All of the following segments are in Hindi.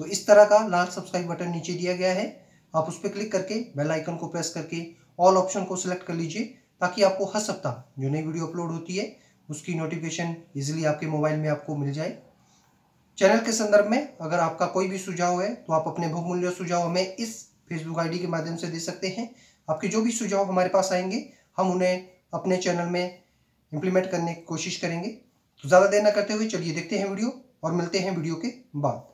तो इस तरह का लाल सब्सक्राइब बटन नीचे दिया गया है आप उस पर क्लिक करके बेल आइकन को प्रेस करके ऑल ऑप्शन को सिलेक्ट कर लीजिए ताकि आपको हर सप्ताह जो नई वीडियो अपलोड होती है उसकी नोटिफिकेशन इजीली आपके मोबाइल में आपको मिल जाए चैनल के संदर्भ में अगर आपका कोई भी सुझाव है तो आप अपने बहुमूल्य सुझाव हमें इस फेसबुक आईडी के माध्यम से दे सकते हैं आपके जो भी सुझाव हमारे पास आएंगे हम उन्हें अपने चैनल में इम्प्लीमेंट करने की कोशिश करेंगे तो ज़्यादा देर ना करते हुए चलिए देखते हैं वीडियो और मिलते हैं वीडियो के बाद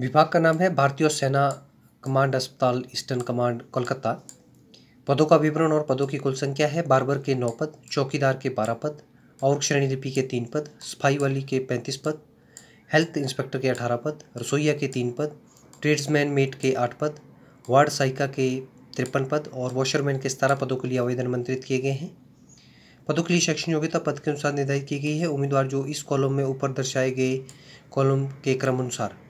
विभाग का नाम है भारतीय सेना कमांड अस्पताल ईस्टर्न कमांड कोलकाता पदों का विवरण और पदों की कुल संख्या है बारबर के नौ पद चौकीदार के बारह पद और श्रेणी लिपि के तीन पद सफाई वाली के पैंतीस पद हेल्थ इंस्पेक्टर के अठारह पद रसोईया के तीन पद ट्रेड्समैन मेट के आठ पद वार्ड सहायिका के तिरपन पद और वॉशरमैन के सतारह पदों के लिए आवेदन आमंत्रित किए गए हैं पदों के लिए शैक्षणिक योग्यता पद के अनुसार निर्धारित की गई है उम्मीदवार जो इस कॉलम में ऊपर दर्शाए गए कॉलम के क्रम अनुसार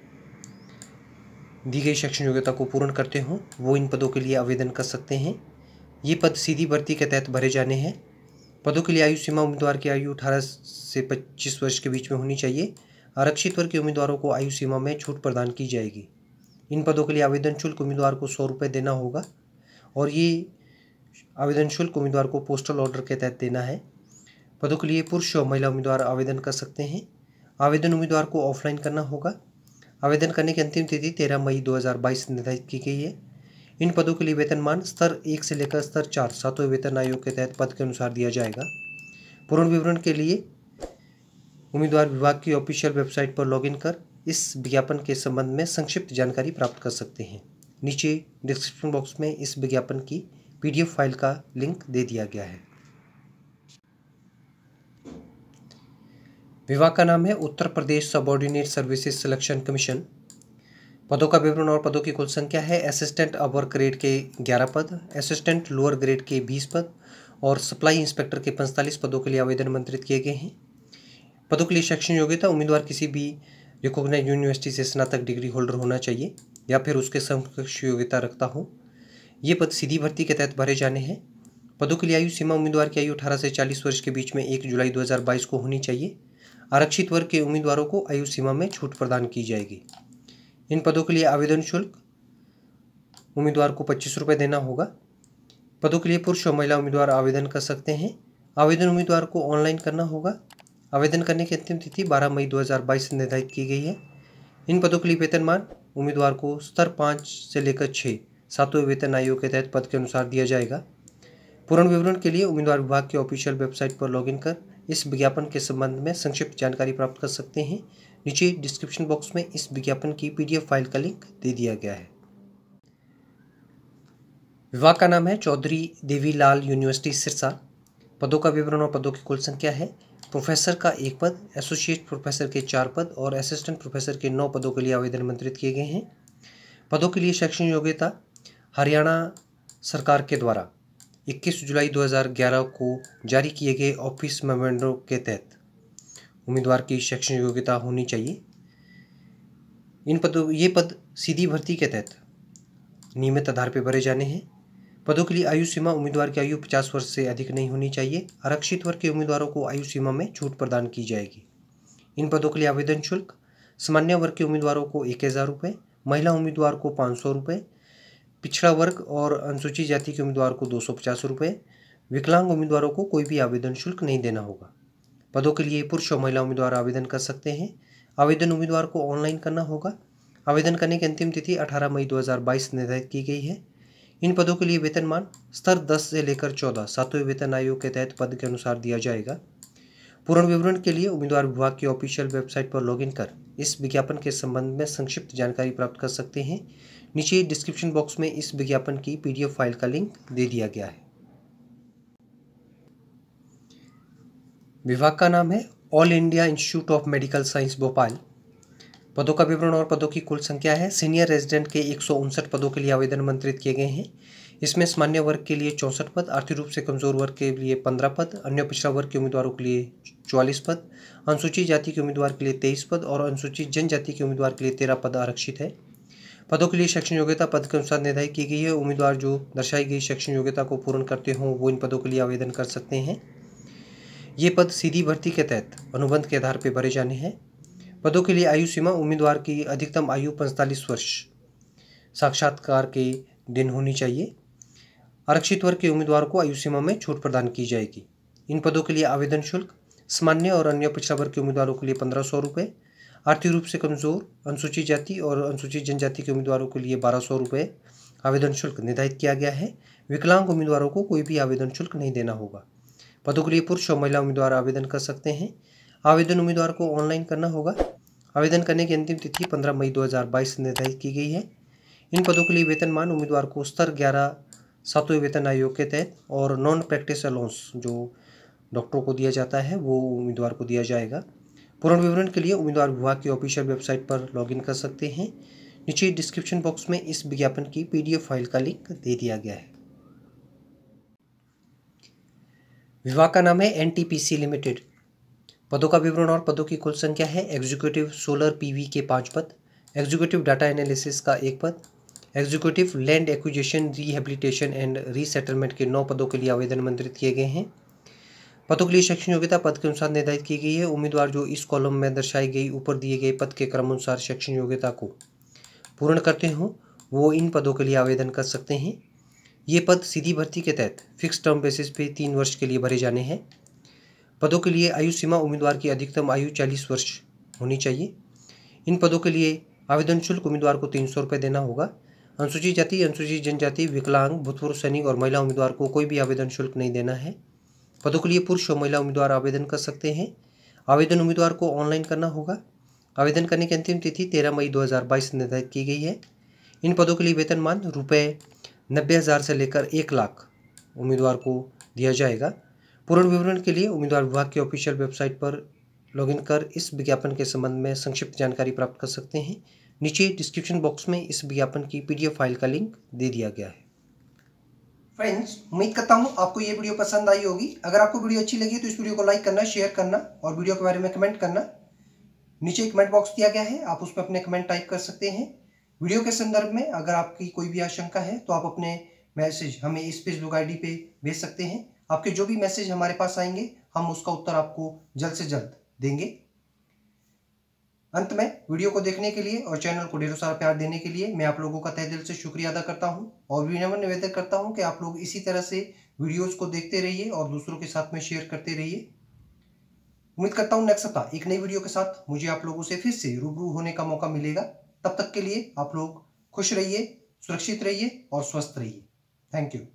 दी गई शैक्षणिक योग्यता को पूर्ण करते हों वो इन पदों के लिए आवेदन कर सकते हैं ये पद सीधी भर्ती के तहत भरे जाने हैं पदों के लिए आयु सीमा उम्मीदवार की आयु अठारह से पच्चीस वर्ष के बीच में होनी चाहिए आरक्षित वर्ग के उम्मीदवारों को आयु सीमा में छूट प्रदान की जाएगी इन पदों के लिए आवेदन शुल्क उम्मीदवार को सौ रुपये देना होगा और ये आवेदन शुल्क उम्मीदवार को पोस्टल ऑर्डर के तहत देना है पदों के लिए पुरुष और महिला उम्मीदवार आवेदन कर सकते हैं आवेदन उम्मीदवार को ऑफलाइन करना होगा आवेदन करने की अंतिम तिथि तेरह मई 2022 निर्धारित की गई है इन पदों के लिए वेतनमान स्तर एक से लेकर स्तर चार सातवें वेतन आयोग के तहत पद के अनुसार दिया जाएगा पूर्ण विवरण के लिए उम्मीदवार विभाग की ऑफिशियल वेबसाइट पर लॉगिन कर इस विज्ञापन के संबंध में संक्षिप्त जानकारी प्राप्त कर सकते हैं नीचे डिस्क्रिप्शन बॉक्स में इस विज्ञापन की पीडीएफ फाइल का लिंक दे दिया गया है विभाग का नाम है Uttar Pradesh subordinate services selection commission पदों का विवरण और पदों की कुल संख्या है असिस्टेंट अपर ग्रेड के ग्यारह पद असिस्टेंट लोअर ग्रेड के बीस पद और सप्लाई इंस्पेक्टर के पैंतालीस पदों के लिए आवेदन मंत्रित किए गए हैं पदों के लिए शैक्षणिक योग्यता उम्मीदवार किसी भी रिकॉग्नाइज यूनिवर्सिटी से स्नातक डिग्री होल्डर होना चाहिए या फिर उसके समकक्ष योग्यता रखता हो ये पद सीधी भर्ती के तहत भरे जाने हैं पदों के लिए आयु सीमा उम्मीदवार की आयु अठारह से चालीस वर्ष के बीच में एक जुलाई दो को होनी चाहिए आरक्षित वर्ग के उम्मीदवारों को आयु सीमा में छूट प्रदान की जाएगी इन पदों के लिए आवेदन शुल्क उम्मीदवार को पच्चीस रुपये देना होगा पदों के लिए पुरुष और महिला उम्मीदवार आवेदन कर सकते हैं आवेदन उम्मीदवार को ऑनलाइन करना होगा आवेदन करने की अंतिम तिथि 12 मई 2022 निर्धारित की गई है इन पदों के लिए वेतनमान उम्मीदवार को स्तर पाँच से लेकर छः सातवें वेतन आयोग के तहत पद के अनुसार दिया जाएगा पूर्ण विवरण के लिए उम्मीदवार विभाग की ऑफिशियल वेबसाइट पर लॉगिन कर इस विज्ञापन के संबंध में संक्षिप्त जानकारी प्राप्त कर सकते हैं नीचे डिस्क्रिप्शन बॉक्स में इस विज्ञापन की पीडीएफ फाइल का लिंक दे दिया गया है विभाग का नाम है चौधरी देवीलाल यूनिवर्सिटी सिरसा पदों का विवरण और पदों की कुल संख्या है प्रोफेसर का एक पद एसोसिएट प्रोफेसर के चार पद और असिस्टेंट प्रोफेसर के नौ पदों के लिए आवेदन मंत्रित किए गए हैं पदों के लिए शैक्षणिक योग्यता हरियाणा सरकार के द्वारा 21 जुलाई 2011 को जारी किए गए ऑफिस मेमेंडो के तहत उम्मीदवार की शैक्षणिक योग्यता होनी चाहिए इन पदों ये पद सीधी भर्ती के तहत नियमित आधार पर भरे जाने हैं पदों के लिए आयु सीमा उम्मीदवार की आयु 50 वर्ष से अधिक नहीं होनी चाहिए आरक्षित वर्ग के उम्मीदवारों को आयु सीमा में छूट प्रदान की जाएगी इन पदों के लिए आवेदन शुल्क सामान्य वर्ग के उम्मीदवारों को एक हज़ार रुपये महिला उम्मीदवार को पाँच सौ रुपये पिछड़ा वर्ग और अनुसूचित जाति के उम्मीदवार को दो सौ विकलांग उम्मीदवारों को कोई भी आवेदन शुल्क नहीं देना होगा पदों के लिए पुरुष और महिला उम्मीदवार आवेदन कर सकते हैं आवेदन उम्मीदवार को ऑनलाइन करना होगा आवेदन करने की अंतिम तिथि 18 मई 2022 निर्धारित की गई है इन पदों के लिए वेतनमान स्तर 10 से लेकर 14 सातवें वेतन आयोग के तहत पद के अनुसार दिया जाएगा पूर्ण विवरण के लिए उम्मीदवार विभाग की ऑफिशियल वेबसाइट पर लॉगिन कर इस विज्ञापन के संबंध में संक्षिप्त जानकारी प्राप्त कर सकते हैं नीचे डिस्क्रिप्शन बॉक्स में इस विज्ञापन की पीडीएफ फाइल का लिंक दे दिया गया है विभाग का नाम है all India institute of medical science Bhopal पदों का विवरण और पदों की कुल संख्या है सीनियर रेजिडेंट के एक पदों के लिए आवेदन मंत्रित किए गए हैं इसमें सामान्य वर्ग के लिए चौंसठ पद आर्थिक रूप से कमजोर वर्ग के लिए पंद्रह पद अन्य पिछड़ा वर्ग के उम्मीदवारों के लिए चौवालीस पद अनुसूचित जाति के उम्मीदवार के लिए तेईस पद और अनुसूचित जनजाति के उम्मीदवार के लिए तेरह पद आरक्षित है पदों के लिए शैक्षणिक योग्यता पद के अनुसार निर्धारित की गई है उम्मीदवार जो दर्शाई गई शैक्षणिक योग्यता को पूर्ण करते हों वो इन पदों के लिए आवेदन कर सकते हैं ये पद सीधी भर्ती के तहत अनुबंध के आधार पर भरे जाने हैं पदों के लिए आयु सीमा उम्मीदवार की अधिकतम आयु पैंतालीस वर्ष साक्षात्कार के दिन होनी चाहिए आरक्षित वर्ग के उम्मीदवार को आयु सीमा में छूट प्रदान की जाएगी इन पदों के लिए आवेदन शुल्क सामान्य और अन्य पिछड़ा वर्ग के उम्मीदवारों के लिए पंद्रह सौ रुपये आर्थिक रूप से कमज़ोर अनुसूचित जाति और अनुसूचित जनजाति के उम्मीदवारों के लिए बारह सौ रुपये आवेदन शुल्क निर्धारित किया गया है विकलांग उम्मीदवारों को कोई भी आवेदन शुल्क नहीं देना होगा पदों के लिए पुरुष और महिला उम्मीदवार आवेदन कर सकते हैं आवेदन उम्मीदवार को ऑनलाइन करना होगा आवेदन करने की अंतिम तिथि पंद्रह मई दो निर्धारित की गई है इन पदों के लिए वेतनमान उम्मीदवार को स्तर ग्यारह सातवें वेतन आयोग के तहत और नॉन प्रैक्टिस अलाउंस जो डॉक्टरों को दिया जाता है वो उम्मीदवार को दिया जाएगा पूर्ण विवरण के लिए उम्मीदवार विभाग की ऑफिशियल वेबसाइट पर लॉगिन कर सकते हैं नीचे डिस्क्रिप्शन बॉक्स में इस विज्ञापन की पीडीएफ फाइल का लिंक दे दिया गया है विभाग का नाम है एनटीपीसी लिमिटेड पदों का विवरण और पदों की कुल संख्या है एग्जीक्यूटिव सोलर पीवी के पांच पद एग्जीक्यूटिव डाटा एनालिसिस का एक पद executive land acquisition rehabilitation and resettlement के नौ पदों के लिए आवेदन मंत्रित किए गए हैं पदों के लिए शैक्षणिक योग्यता पद के अनुसार निर्धारित की गई है उम्मीदवार जो इस कॉलम में दर्शाई गई ऊपर दिए गए पद के क्रमानुसार शैक्षणिक योग्यता को पूर्ण करते हों वो इन पदों के लिए आवेदन कर सकते हैं ये पद सीधी भर्ती के तहत फिक्स टर्म बेसिस पे तीन वर्ष के लिए भरे जाने हैं पदों के लिए आयु सीमा उम्मीदवार की अधिकतम आयु चालीस वर्ष होनी चाहिए इन पदों के लिए आवेदन शुल्क उम्मीदवार को तीन सौ रुपये देना होगा अनुसूचित जाति अनुसूचित जनजाति विकलांग भूतपूर्व सैनिक और महिला उम्मीदवार को कोई भी आवेदन शुल्क नहीं देना है पदों के लिए पुरुष और महिला उम्मीदवार आवेदन कर सकते हैं आवेदन उम्मीदवार को ऑनलाइन करना होगा आवेदन करने की अंतिम तिथि तेरह मई 2022 निर्धारित की गई है इन पदों के लिए वेतनमान रुपये नब्बे हज़ार से लेकर एक लाख उम्मीदवार को दिया जाएगा पूर्ण विवरण के लिए उम्मीदवार विभाग की ऑफिशियल वेबसाइट पर लॉगिन कर इस विज्ञापन के संबंध में संक्षिप्त जानकारी प्राप्त कर सकते हैं नीचे डिस्क्रिप्शन बॉक्स में इस विज्ञापन की पी फाइल का लिंक दे दिया गया है फ्रेंड्स उम्मीद करता हूँ आपको ये वीडियो पसंद आई होगी अगर आपको वीडियो अच्छी लगी तो इस वीडियो को लाइक करना शेयर करना और वीडियो के बारे में कमेंट करना नीचे कमेंट बॉक्स दिया गया है आप उस पर अपने कमेंट टाइप कर सकते हैं वीडियो के संदर्भ में अगर आपकी कोई भी आशंका है तो आप अपने मैसेज हमें इस फेसबुक डी पे भेज सकते हैं आपके जो भी मैसेज हमारे पास आएंगे हम उसका उत्तर आपको जल्द से जल्द देंगे अंत में वीडियो को देखने के लिए और चैनल को ढेरों सारा प्यार देने के लिए मैं आप लोगों का तह दिल से शुक्रिया अदा करता हूँ और विनम्र निवेदन करता हूँ कि आप लोग इसी तरह से वीडियोस को देखते रहिए और दूसरों के साथ में शेयर करते रहिए उम्मीद करता हूँ नेक्स्ट सप्ताह एक नई वीडियो के साथ मुझे आप लोगों से फिर से रूबरू होने का मौका मिलेगा तब तक के लिए आप लोग खुश रहिए सुरक्षित रहिए और स्वस्थ रहिए थैंक यू